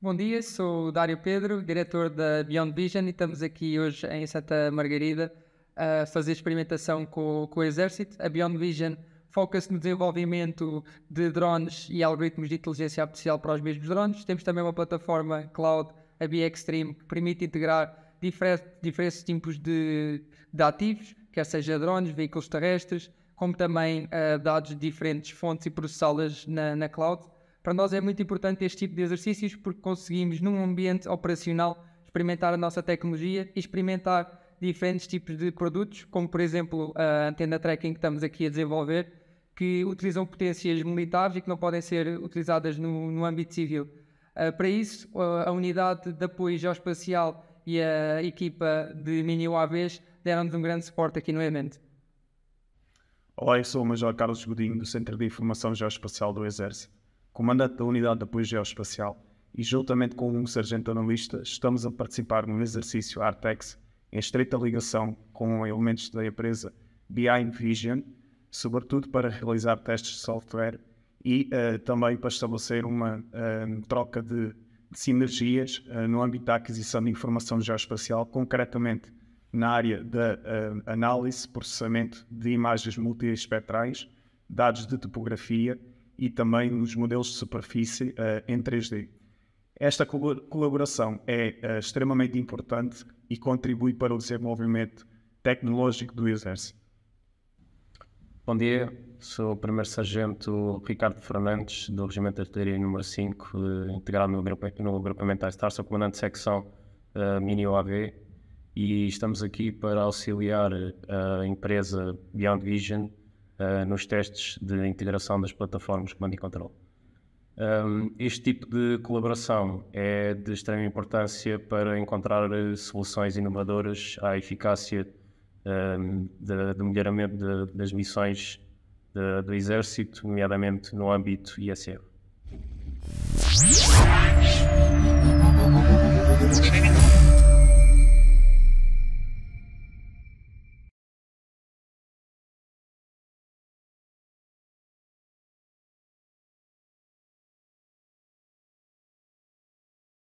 Bom dia, sou Dário Pedro, diretor da Beyond Vision e estamos aqui hoje em Santa Margarida a fazer experimentação com, com o Exército. A Beyond Vision foca-se no desenvolvimento de drones e algoritmos de inteligência artificial para os mesmos drones. Temos também uma plataforma cloud, a BXtreme, que permite integrar diferentes, diferentes tipos de, de ativos, quer seja drones, veículos terrestres, como também uh, dados de diferentes fontes e processá-las na, na cloud. Para nós é muito importante este tipo de exercícios porque conseguimos, num ambiente operacional, experimentar a nossa tecnologia e experimentar diferentes tipos de produtos, como por exemplo a antena tracking que estamos aqui a desenvolver, que utilizam potências militares e que não podem ser utilizadas no, no âmbito civil. Uh, para isso, a unidade de apoio geoespacial e a equipa de mini UAVs deram-nos um grande suporte aqui no evento. Olá, eu sou o Major Carlos Godinho, do Centro de Informação Geoespacial do Exército comandante da Unidade de Apoio Geoespacial, e juntamente com um sargento analista, estamos a participar no exercício Artex, em estreita ligação com elementos da empresa Behind Vision, sobretudo para realizar testes de software e uh, também para estabelecer uma uh, troca de, de sinergias uh, no âmbito da aquisição de informação geoespacial, concretamente na área da análise, processamento de imagens multiespectrais, dados de topografia e também nos modelos de superfície eh, em 3D. Esta colaboração é eh, extremamente importante e contribui para o desenvolvimento tecnológico do Exército. Bom dia, sou o primeiro sargento Ricardo Fernandes, do Regimento de Artilharia número 5, eh, integrado no, no agrupamento I-Star, sou comandante de secção uh, Mini OAV e estamos aqui para auxiliar a empresa Beyond Vision uh, nos testes de integração das plataformas Command and Control. Um, este tipo de colaboração é de extrema importância para encontrar eh, soluções inovadoras à eficácia um, do melhoramento de, das missões de, do Exército, nomeadamente no âmbito ISF.